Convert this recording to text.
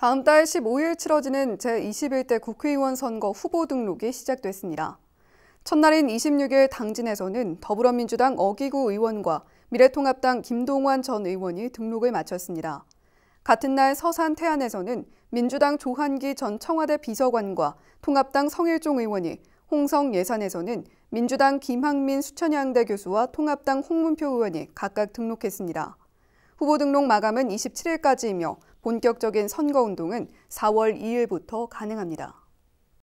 다음 달 15일 치러지는 제21대 국회의원 선거 후보 등록이 시작됐습니다. 첫날인 26일 당진에서는 더불어민주당 어기구 의원과 미래통합당 김동완 전 의원이 등록을 마쳤습니다. 같은 날 서산 태안에서는 민주당 조한기 전 청와대 비서관과 통합당 성일종 의원이 홍성 예산에서는 민주당 김학민수천양대 교수와 통합당 홍문표 의원이 각각 등록했습니다. 후보 등록 마감은 27일까지이며 본격적인 선거운동은 4월 2일부터 가능합니다.